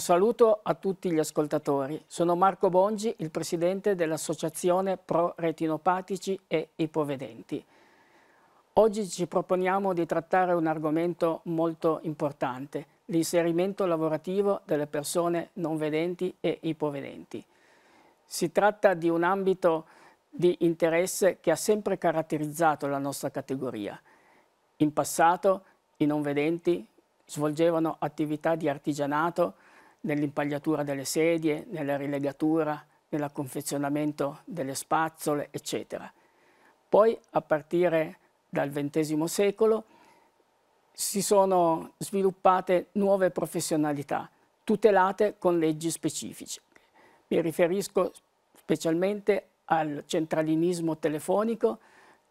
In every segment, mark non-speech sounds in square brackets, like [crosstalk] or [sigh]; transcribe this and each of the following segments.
Un saluto a tutti gli ascoltatori. Sono Marco Bongi, il presidente dell'Associazione Pro Retinopatici e Ipovedenti. Oggi ci proponiamo di trattare un argomento molto importante, l'inserimento lavorativo delle persone non vedenti e ipovedenti. Si tratta di un ambito di interesse che ha sempre caratterizzato la nostra categoria. In passato i non vedenti svolgevano attività di artigianato, nell'impagliatura delle sedie, nella rilegatura, nell'aconfezionamento delle spazzole, eccetera. Poi, a partire dal XX secolo, si sono sviluppate nuove professionalità, tutelate con leggi specifiche. Mi riferisco specialmente al centralinismo telefonico,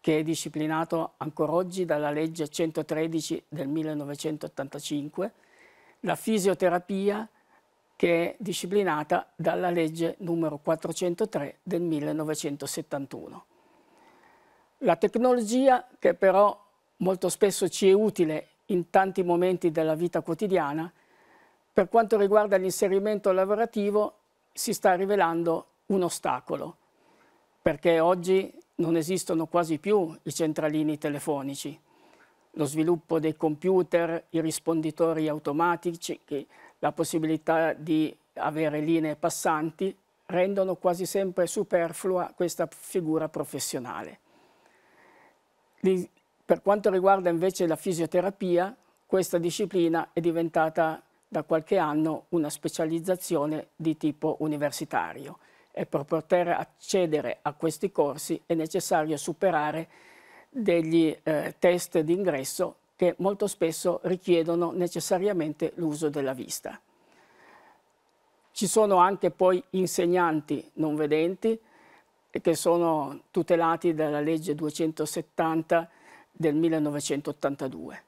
che è disciplinato ancora oggi dalla legge 113 del 1985, la fisioterapia, che è disciplinata dalla legge numero 403 del 1971. La tecnologia che però molto spesso ci è utile in tanti momenti della vita quotidiana, per quanto riguarda l'inserimento lavorativo si sta rivelando un ostacolo, perché oggi non esistono quasi più i centralini telefonici. Lo sviluppo dei computer, i risponditori automatici, la possibilità di avere linee passanti rendono quasi sempre superflua questa figura professionale. Per quanto riguarda invece la fisioterapia, questa disciplina è diventata da qualche anno una specializzazione di tipo universitario e per poter accedere a questi corsi è necessario superare degli eh, test d'ingresso che molto spesso richiedono necessariamente l'uso della vista. Ci sono anche poi insegnanti non vedenti che sono tutelati dalla legge 270 del 1982.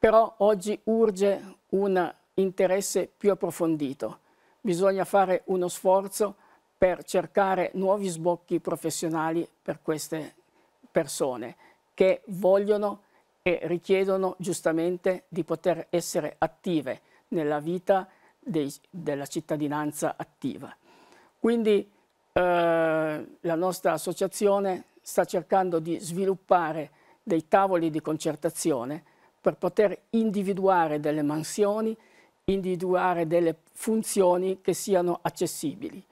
Però oggi urge un interesse più approfondito. Bisogna fare uno sforzo per cercare nuovi sbocchi professionali per queste persone che vogliono e richiedono giustamente di poter essere attive nella vita dei, della cittadinanza attiva. Quindi eh, la nostra associazione sta cercando di sviluppare dei tavoli di concertazione per poter individuare delle mansioni, individuare delle funzioni che siano accessibili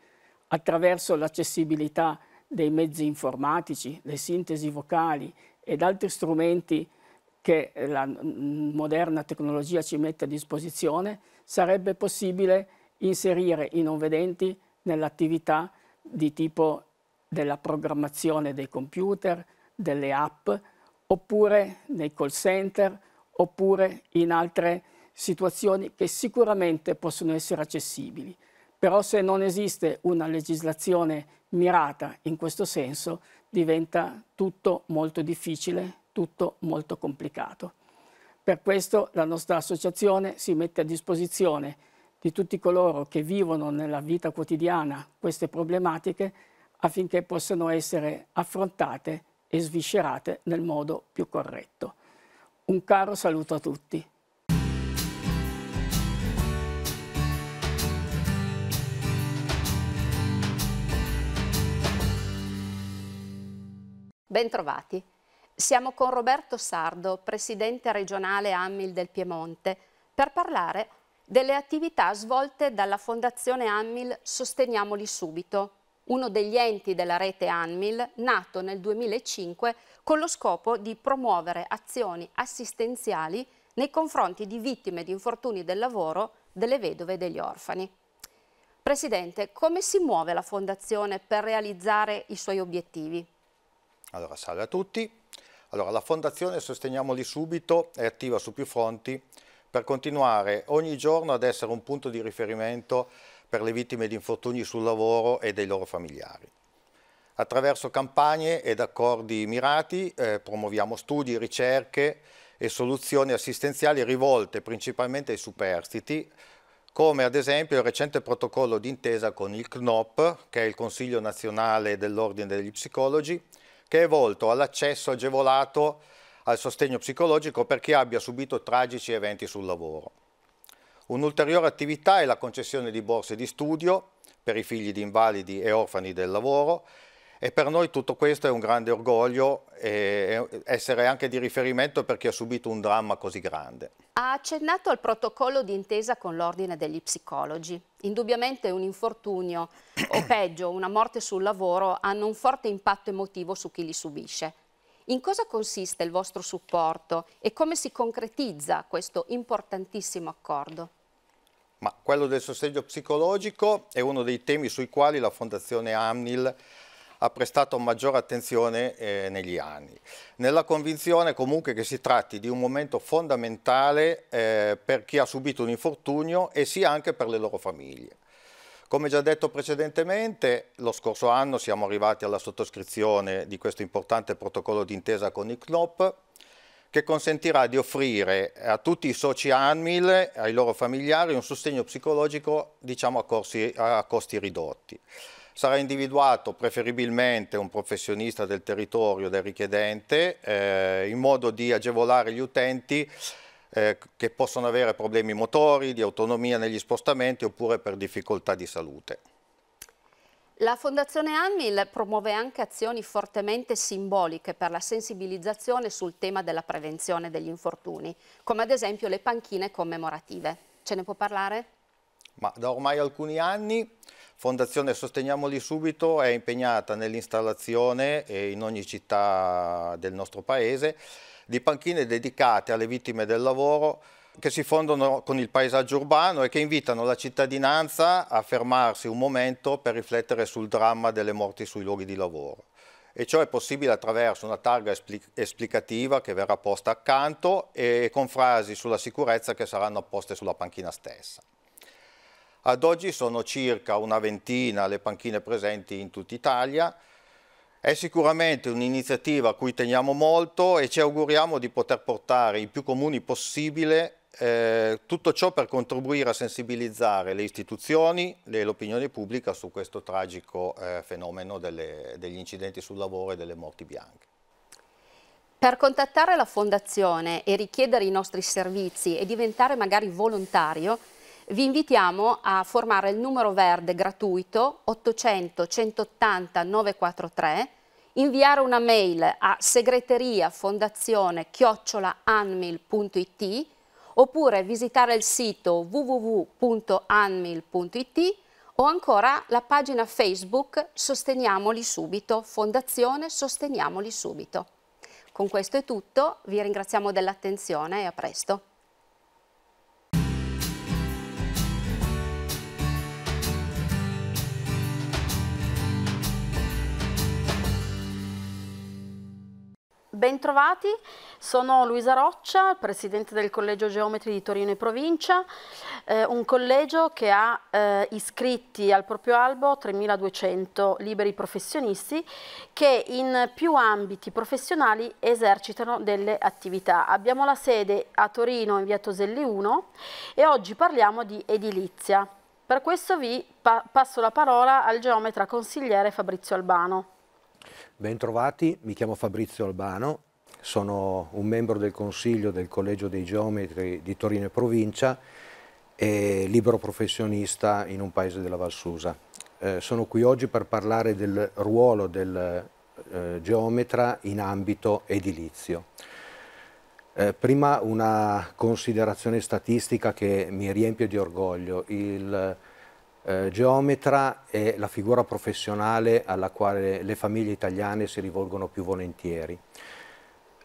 attraverso l'accessibilità dei mezzi informatici, le sintesi vocali ed altri strumenti che la moderna tecnologia ci mette a disposizione, sarebbe possibile inserire i non vedenti nell'attività di tipo della programmazione dei computer, delle app, oppure nei call center, oppure in altre situazioni che sicuramente possono essere accessibili. Però se non esiste una legislazione mirata in questo senso, diventa tutto molto difficile tutto molto complicato. Per questo la nostra associazione si mette a disposizione di tutti coloro che vivono nella vita quotidiana queste problematiche affinché possano essere affrontate e sviscerate nel modo più corretto. Un caro saluto a tutti. Bentrovati. Siamo con Roberto Sardo, presidente regionale Ammil del Piemonte, per parlare delle attività svolte dalla Fondazione Ammil Sosteniamoli Subito, uno degli enti della rete Ammil nato nel 2005 con lo scopo di promuovere azioni assistenziali nei confronti di vittime di infortuni del lavoro, delle vedove e degli orfani. Presidente, come si muove la Fondazione per realizzare i suoi obiettivi? Allora, salve a tutti. Allora, la Fondazione Sosteniamoli Subito è attiva su più fronti per continuare ogni giorno ad essere un punto di riferimento per le vittime di infortuni sul lavoro e dei loro familiari. Attraverso campagne ed accordi mirati eh, promuoviamo studi, ricerche e soluzioni assistenziali rivolte principalmente ai superstiti, come ad esempio il recente protocollo d'intesa con il CNOP, che è il Consiglio Nazionale dell'Ordine degli Psicologi, che è volto all'accesso agevolato al sostegno psicologico per chi abbia subito tragici eventi sul lavoro. Un'ulteriore attività è la concessione di borse di studio per i figli di invalidi e orfani del lavoro e per noi tutto questo è un grande orgoglio e essere anche di riferimento per chi ha subito un dramma così grande. Ha accennato al protocollo di intesa con l'Ordine degli Psicologi. Indubbiamente un infortunio o [clears throat] peggio una morte sul lavoro hanno un forte impatto emotivo su chi li subisce. In cosa consiste il vostro supporto e come si concretizza questo importantissimo accordo? Ma quello del sostegno psicologico è uno dei temi sui quali la Fondazione Amnil ha prestato maggiore attenzione eh, negli anni, nella convinzione comunque che si tratti di un momento fondamentale eh, per chi ha subito un infortunio e sia anche per le loro famiglie. Come già detto precedentemente, lo scorso anno siamo arrivati alla sottoscrizione di questo importante protocollo d'intesa con il CNOP, che consentirà di offrire a tutti i soci ANMIL, ai loro familiari, un sostegno psicologico diciamo, a, corsi, a costi ridotti. Sarà individuato preferibilmente un professionista del territorio del richiedente eh, in modo di agevolare gli utenti eh, che possono avere problemi motori, di autonomia negli spostamenti oppure per difficoltà di salute. La Fondazione Anmil promuove anche azioni fortemente simboliche per la sensibilizzazione sul tema della prevenzione degli infortuni, come ad esempio le panchine commemorative. Ce ne può parlare? Ma da ormai alcuni anni Fondazione Sosteniamoli Subito è impegnata nell'installazione eh, in ogni città del nostro paese di panchine dedicate alle vittime del lavoro che si fondono con il paesaggio urbano e che invitano la cittadinanza a fermarsi un momento per riflettere sul dramma delle morti sui luoghi di lavoro. E ciò è possibile attraverso una targa esplicativa che verrà posta accanto e con frasi sulla sicurezza che saranno apposte sulla panchina stessa. Ad oggi sono circa una ventina le panchine presenti in tutta Italia. È sicuramente un'iniziativa a cui teniamo molto e ci auguriamo di poter portare in più comuni possibile eh, tutto ciò per contribuire a sensibilizzare le istituzioni e l'opinione pubblica su questo tragico eh, fenomeno delle, degli incidenti sul lavoro e delle morti bianche. Per contattare la Fondazione e richiedere i nostri servizi e diventare magari volontario, vi invitiamo a formare il numero verde gratuito 800 180 943, inviare una mail a segreteriafondazione anmilit oppure visitare il sito www.anmil.it o ancora la pagina Facebook Sosteniamoli Subito, Fondazione Sosteniamoli Subito. Con questo è tutto, vi ringraziamo dell'attenzione e a presto. Bentrovati, sono Luisa Roccia, presidente del Collegio Geometri di Torino e Provincia, eh, un collegio che ha eh, iscritti al proprio albo 3.200 liberi professionisti che in più ambiti professionali esercitano delle attività. Abbiamo la sede a Torino in via Toselli 1 e oggi parliamo di edilizia. Per questo vi pa passo la parola al geometra consigliere Fabrizio Albano. Bentrovati, mi chiamo Fabrizio Albano, sono un membro del Consiglio del Collegio dei Geometri di Torino e Provincia e libero professionista in un paese della Valsusa. Eh, sono qui oggi per parlare del ruolo del eh, geometra in ambito edilizio. Eh, prima una considerazione statistica che mi riempie di orgoglio. Il eh, geometra è la figura professionale alla quale le famiglie italiane si rivolgono più volentieri.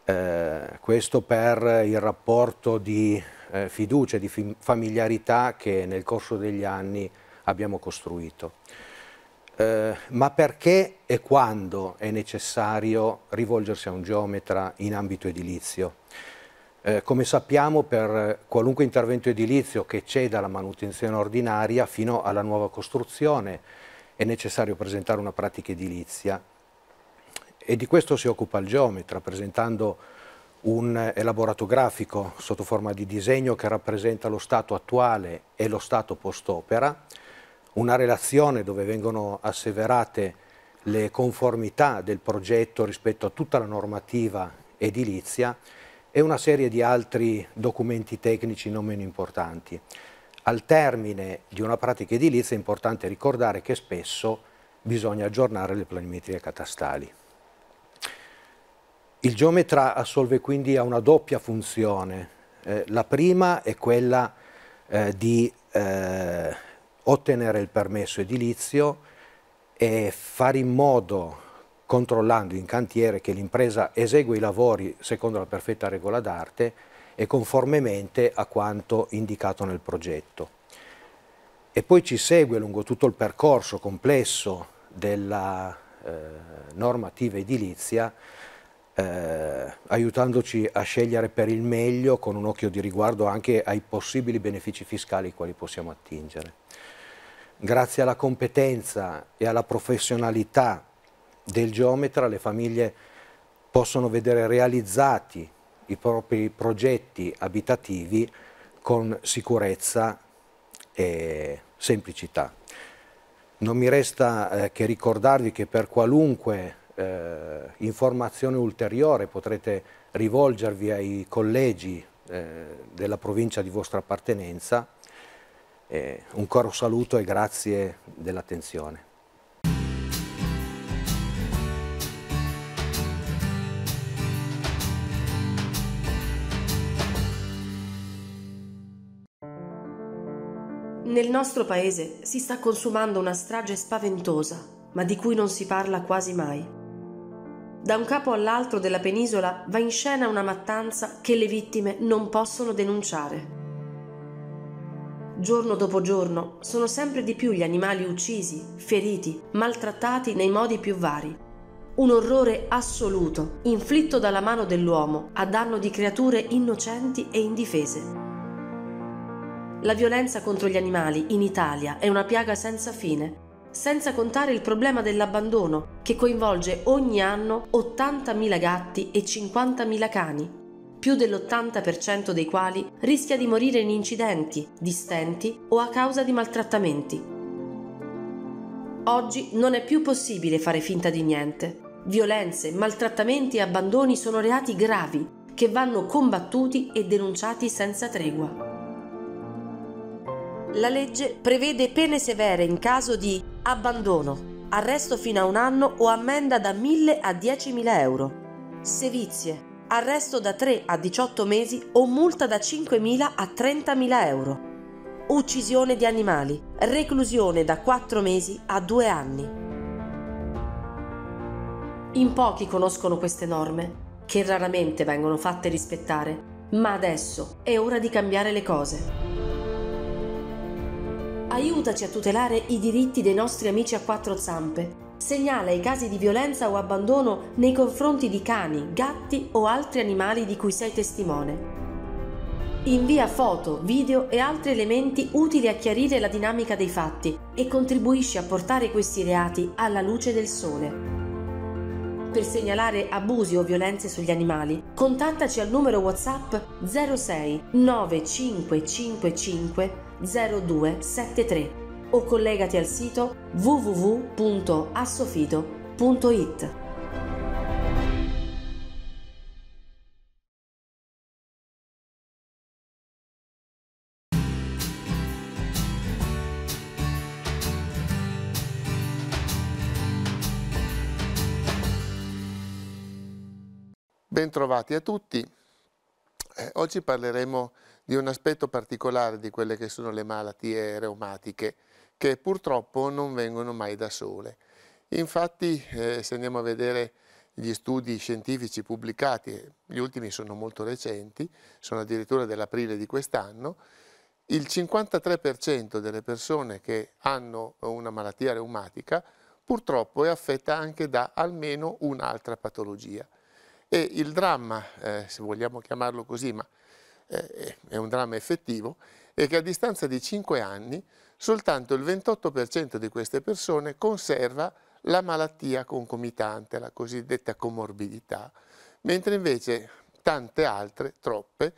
Eh, questo per il rapporto di eh, fiducia, di familiarità che nel corso degli anni abbiamo costruito. Eh, ma perché e quando è necessario rivolgersi a un geometra in ambito edilizio? Eh, come sappiamo per qualunque intervento edilizio che ceda la manutenzione ordinaria fino alla nuova costruzione è necessario presentare una pratica edilizia e di questo si occupa il geometra presentando un elaborato grafico sotto forma di disegno che rappresenta lo stato attuale e lo stato post-opera, una relazione dove vengono asseverate le conformità del progetto rispetto a tutta la normativa edilizia e una serie di altri documenti tecnici non meno importanti. Al termine di una pratica edilizia è importante ricordare che spesso bisogna aggiornare le planimetrie catastali. Il geometra assolve quindi a una doppia funzione. Eh, la prima è quella eh, di eh, ottenere il permesso edilizio e fare in modo controllando in cantiere che l'impresa esegue i lavori secondo la perfetta regola d'arte e conformemente a quanto indicato nel progetto. E poi ci segue lungo tutto il percorso complesso della eh, normativa edilizia eh, aiutandoci a scegliere per il meglio con un occhio di riguardo anche ai possibili benefici fiscali quali possiamo attingere. Grazie alla competenza e alla professionalità del geometra le famiglie possono vedere realizzati i propri progetti abitativi con sicurezza e semplicità. Non mi resta eh, che ricordarvi che per qualunque eh, informazione ulteriore potrete rivolgervi ai collegi eh, della provincia di vostra appartenenza. Eh, un caro saluto e grazie dell'attenzione. Nel nostro paese si sta consumando una strage spaventosa, ma di cui non si parla quasi mai. Da un capo all'altro della penisola va in scena una mattanza che le vittime non possono denunciare. Giorno dopo giorno sono sempre di più gli animali uccisi, feriti, maltrattati nei modi più vari. Un orrore assoluto, inflitto dalla mano dell'uomo a danno di creature innocenti e indifese la violenza contro gli animali in Italia è una piaga senza fine senza contare il problema dell'abbandono che coinvolge ogni anno 80.000 gatti e 50.000 cani, più dell'80% dei quali rischia di morire in incidenti, distenti o a causa di maltrattamenti. Oggi non è più possibile fare finta di niente. Violenze, maltrattamenti e abbandoni sono reati gravi che vanno combattuti e denunciati senza tregua la legge prevede pene severe in caso di abbandono, arresto fino a un anno o ammenda da 1.000 a 10.000 euro, sevizie, arresto da 3 a 18 mesi o multa da 5.000 a 30.000 euro, uccisione di animali, reclusione da 4 mesi a 2 anni. In pochi conoscono queste norme, che raramente vengono fatte rispettare, ma adesso è ora di cambiare le cose aiutaci a tutelare i diritti dei nostri amici a quattro zampe. Segnala i casi di violenza o abbandono nei confronti di cani, gatti o altri animali di cui sei testimone. Invia foto, video e altri elementi utili a chiarire la dinamica dei fatti e contribuisci a portare questi reati alla luce del sole. Per segnalare abusi o violenze sugli animali, contattaci al numero WhatsApp 06 9555 0273 o collegati al sito www.assofito.it. Bentrovati a tutti. Eh, oggi parleremo di un aspetto particolare di quelle che sono le malattie reumatiche, che purtroppo non vengono mai da sole. Infatti, eh, se andiamo a vedere gli studi scientifici pubblicati, gli ultimi sono molto recenti, sono addirittura dell'aprile di quest'anno, il 53% delle persone che hanno una malattia reumatica purtroppo è affetta anche da almeno un'altra patologia. E il dramma, eh, se vogliamo chiamarlo così, ma eh, eh, è un dramma effettivo, è che a distanza di 5 anni soltanto il 28% di queste persone conserva la malattia concomitante, la cosiddetta comorbidità, mentre invece tante altre, troppe,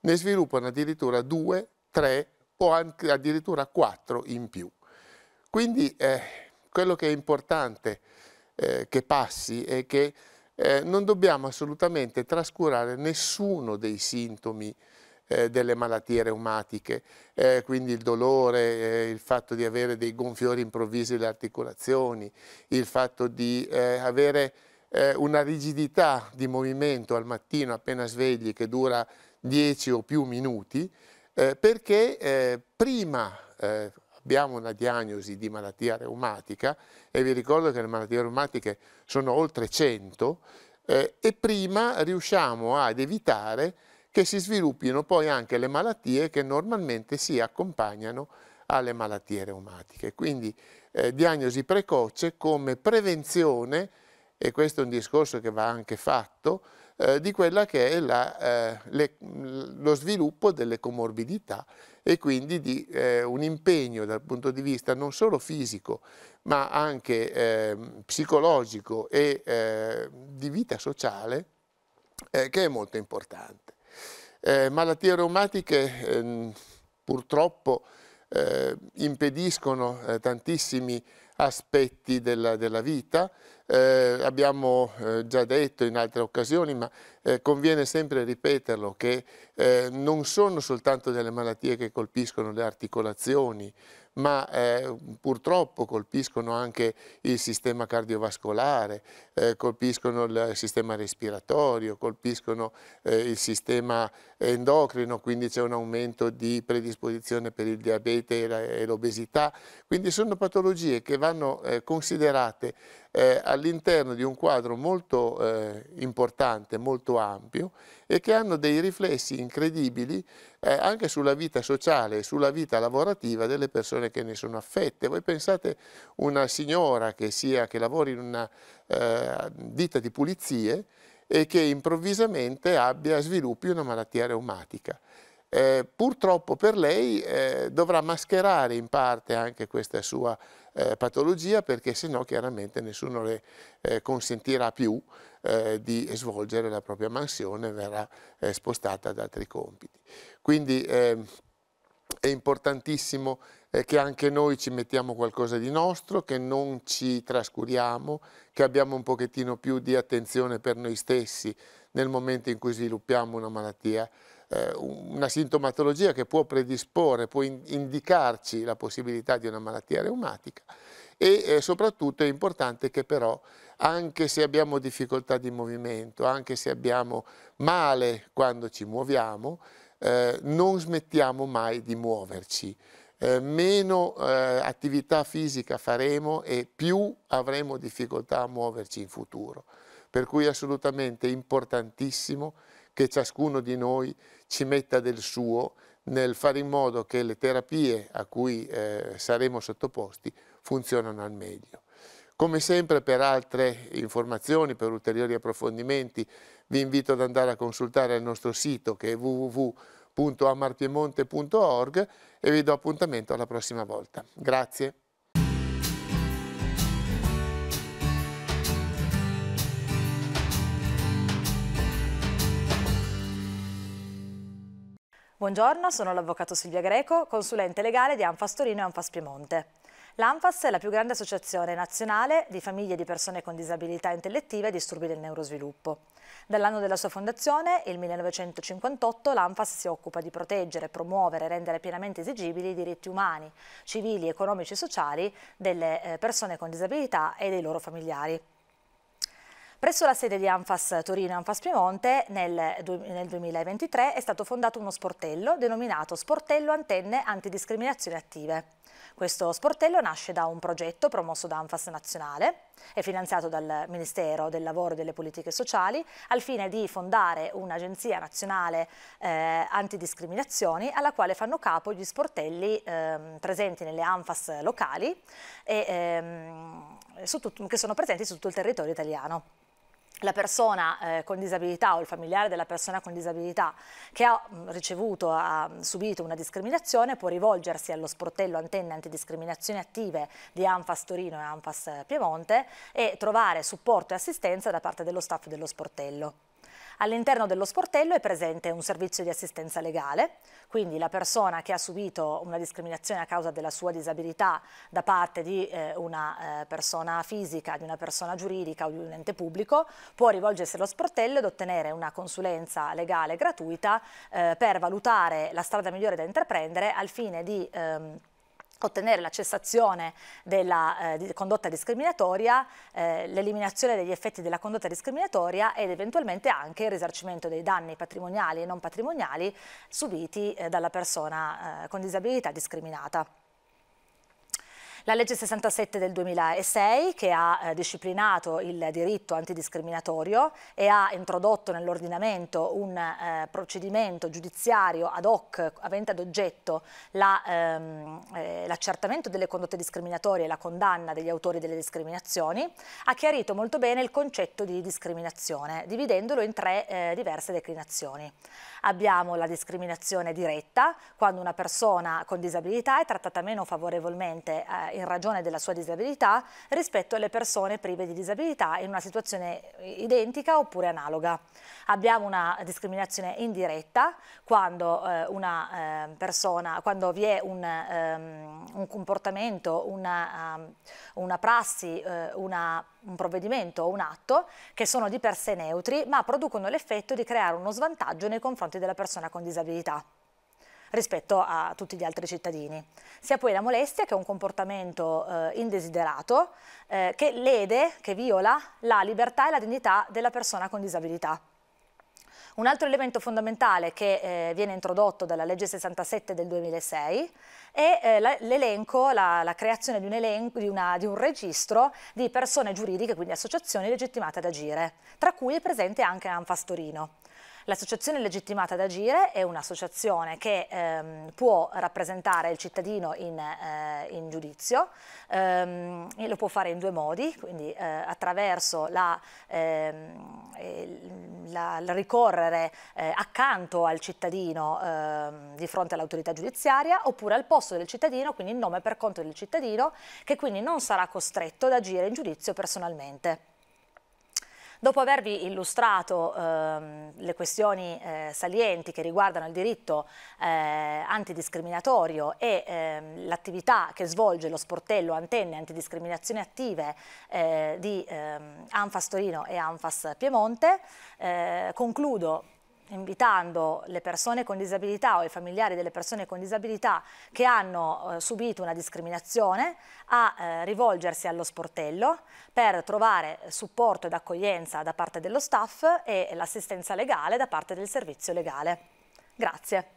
ne sviluppano addirittura 2, 3 o anche addirittura 4 in più. Quindi eh, quello che è importante eh, che passi è che eh, non dobbiamo assolutamente trascurare nessuno dei sintomi eh, delle malattie reumatiche, eh, quindi il dolore, eh, il fatto di avere dei gonfiori improvvisi alle articolazioni, il fatto di eh, avere una rigidità di movimento al mattino appena svegli che dura 10 o più minuti, perché prima abbiamo una diagnosi di malattia reumatica e vi ricordo che le malattie reumatiche sono oltre 100 eh, e prima riusciamo ad evitare che si sviluppino poi anche le malattie che normalmente si accompagnano alle malattie reumatiche. Quindi eh, diagnosi precoce come prevenzione, e questo è un discorso che va anche fatto, eh, di quella che è la, eh, le, lo sviluppo delle comorbidità e quindi di eh, un impegno dal punto di vista non solo fisico ma anche ehm, psicologico e eh, di vita sociale eh, che è molto importante. Eh, malattie reumatiche ehm, purtroppo impediscono tantissimi aspetti della, della vita. Eh, abbiamo eh, già detto in altre occasioni, ma eh, conviene sempre ripeterlo, che eh, non sono soltanto delle malattie che colpiscono le articolazioni, ma eh, purtroppo colpiscono anche il sistema cardiovascolare, eh, colpiscono il sistema respiratorio, colpiscono eh, il sistema endocrino, quindi c'è un aumento di predisposizione per il diabete e l'obesità. Quindi sono patologie che vanno eh, considerate eh, all'interno di un quadro molto eh, importante, molto ampio e che hanno dei riflessi incredibili eh, anche sulla vita sociale e sulla vita lavorativa delle persone che ne sono affette. Voi pensate una signora che, sia, che lavori in una eh, ditta di pulizie e che improvvisamente abbia, sviluppi una malattia reumatica. Eh, purtroppo per lei eh, dovrà mascherare in parte anche questa sua eh, patologia perché se no chiaramente nessuno le eh, consentirà più eh, di svolgere la propria mansione, verrà eh, spostata ad altri compiti. Quindi ehm, è importantissimo eh, che anche noi ci mettiamo qualcosa di nostro, che non ci trascuriamo, che abbiamo un pochettino più di attenzione per noi stessi nel momento in cui sviluppiamo una malattia, eh, una sintomatologia che può predisporre, può in indicarci la possibilità di una malattia reumatica e eh, soprattutto è importante che però anche se abbiamo difficoltà di movimento, anche se abbiamo male quando ci muoviamo, eh, non smettiamo mai di muoverci. Eh, meno eh, attività fisica faremo e più avremo difficoltà a muoverci in futuro. Per cui è assolutamente importantissimo che ciascuno di noi ci metta del suo nel fare in modo che le terapie a cui eh, saremo sottoposti funzionano al meglio. Come sempre per altre informazioni, per ulteriori approfondimenti, vi invito ad andare a consultare il nostro sito che è www.amarpiemonte.org e vi do appuntamento alla prossima volta. Grazie. Buongiorno, sono l'avvocato Silvia Greco, consulente legale di Anfas Torino e Anfas Piemonte. L'ANFAS è la più grande associazione nazionale di famiglie di persone con disabilità intellettiva e disturbi del neurosviluppo. Dall'anno della sua fondazione, il 1958, l'ANFAS si occupa di proteggere, promuovere e rendere pienamente esigibili i diritti umani, civili, economici e sociali delle eh, persone con disabilità e dei loro familiari. Presso la sede di Anfas Torino e Anfas Piemonte nel, nel 2023 è stato fondato uno sportello denominato Sportello Antenne Antidiscriminazioni Attive. Questo sportello nasce da un progetto promosso da Anfas Nazionale e finanziato dal Ministero del Lavoro e delle Politiche Sociali al fine di fondare un'agenzia nazionale eh, antidiscriminazioni alla quale fanno capo gli sportelli eh, presenti nelle Anfas locali e, ehm, tutto, che sono presenti su tutto il territorio italiano la persona eh, con disabilità o il familiare della persona con disabilità che ha mh, mm, ricevuto, ha mm, subito una discriminazione può rivolgersi allo sportello antenne antidiscriminazioni attive di ANFAS Torino e ANFAS Piemonte e trovare supporto e assistenza da parte dello staff dello sportello. All'interno dello sportello è presente un servizio di assistenza legale, quindi la persona che ha subito una discriminazione a causa della sua disabilità da parte di eh, una eh, persona fisica, di una persona giuridica o di un ente pubblico può rivolgersi allo sportello ed ottenere una consulenza legale gratuita eh, per valutare la strada migliore da intraprendere al fine di... Ehm, ottenere la cessazione della eh, condotta discriminatoria, eh, l'eliminazione degli effetti della condotta discriminatoria ed eventualmente anche il risarcimento dei danni patrimoniali e non patrimoniali subiti eh, dalla persona eh, con disabilità discriminata. La legge 67 del 2006 che ha eh, disciplinato il diritto antidiscriminatorio e ha introdotto nell'ordinamento un eh, procedimento giudiziario ad hoc avente ad oggetto l'accertamento la, ehm, eh, delle condotte discriminatorie e la condanna degli autori delle discriminazioni, ha chiarito molto bene il concetto di discriminazione, dividendolo in tre eh, diverse declinazioni. Abbiamo la discriminazione diretta, quando una persona con disabilità è trattata meno favorevolmente eh, in ragione della sua disabilità rispetto alle persone prive di disabilità in una situazione eh, identica oppure analoga. Abbiamo una discriminazione indiretta quando, eh, una, eh, persona, quando vi è un, um, un comportamento, una, um, una prassi, uh, una un provvedimento o un atto che sono di per sé neutri ma producono l'effetto di creare uno svantaggio nei confronti della persona con disabilità rispetto a tutti gli altri cittadini. Si ha poi la molestia che è un comportamento eh, indesiderato eh, che lede, che viola la libertà e la dignità della persona con disabilità. Un altro elemento fondamentale che eh, viene introdotto dalla legge 67 del 2006 e eh, l'elenco, la, la, creazione di un, elenco, di, una, di un registro di persone giuridiche, quindi associazioni legittimate ad agire, tra cui è presente anche Anfas Torino. L'associazione legittimata ad agire è un'associazione che ehm, può rappresentare il cittadino in, eh, in giudizio, ehm, lo può fare in due modi, quindi eh, attraverso la, ehm, la, la ricorrere eh, accanto al cittadino ehm, di fronte all'autorità giudiziaria oppure al posto posto del cittadino, quindi in nome per conto del cittadino, che quindi non sarà costretto ad agire in giudizio personalmente. Dopo avervi illustrato ehm, le questioni eh, salienti che riguardano il diritto eh, antidiscriminatorio e ehm, l'attività che svolge lo sportello antenne antidiscriminazioni attive eh, di ehm, Anfas Torino e Anfas Piemonte, eh, concludo invitando le persone con disabilità o i familiari delle persone con disabilità che hanno eh, subito una discriminazione a eh, rivolgersi allo sportello per trovare eh, supporto ed accoglienza da parte dello staff e l'assistenza legale da parte del servizio legale. Grazie.